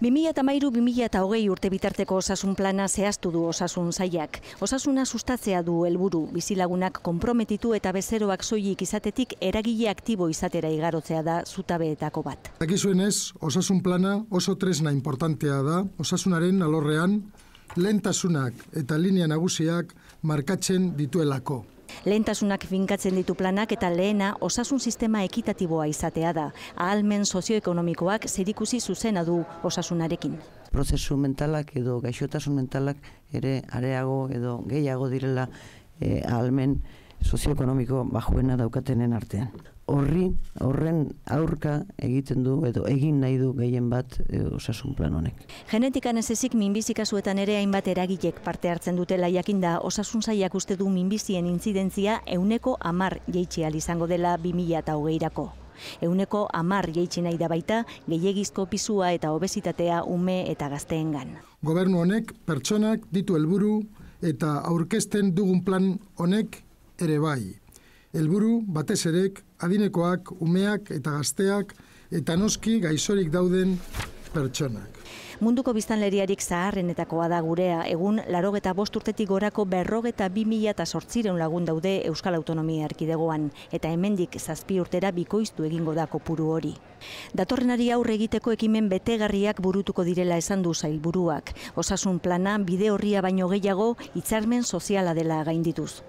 eta hogei urte bitarteko osasun plana zehaztu du osasun zaiak. Osasuna sustatzea du helburu bizilagunak komprometitu eta bezeroak soilik izatetik eragile aktibo izatera igarotzea da zutabeetako bat. Dakizuen ez, osasun plana oso tresna importantea da, osasunaren alorrean, lentasunak eta linea nagusiak markatzen dituelako. Lehentasunak finkatzen ditu planak eta lehena osasun sistema ekitatiboa izatea da. Ahalmen sozioekonomikoak zerikusi zuzena du osasunarekin. Prozesu mentalak edo gaixotasun mentalak ere areago edo gehiago direla eh, ahalmen sozioekonomiko bajuena daukatenen artean horri, horren aurka egiten du, edo egin nahi du gehien bat e, osasun plan honek. Genetikan ez ezik minbizika zuetan ere hainbat eragilek parte hartzen dutela laiakin da osasun zaiak uste du minbizien inzidentzia euneko amar jeitxe izango dela 2000 eta hogeirako. Euneko amar jeitxe nahi da baita gehiagizko pisua eta obesitatea ume eta gazteengan. Gobernu honek pertsonak ditu helburu eta aurkesten dugun plan honek ere bai. Helburu batez erek adinekoak, umeak eta gazteak, eta noski gaizorik dauden pertsonak. Munduko biztanleriarik zaharrenetakoa da gurea, egun larogeta bost urtetik gorako berrogeta bi mila lagun daude Euskal Autonomia Erkidegoan, eta hemendik zazpi urtera bikoiztu egingo da puru hori. Datorrenari aurre egiteko ekimen betegarriak burutuko direla esan du zailburuak. Osasun plana bide horria baino gehiago hitzarmen soziala dela gaindituz.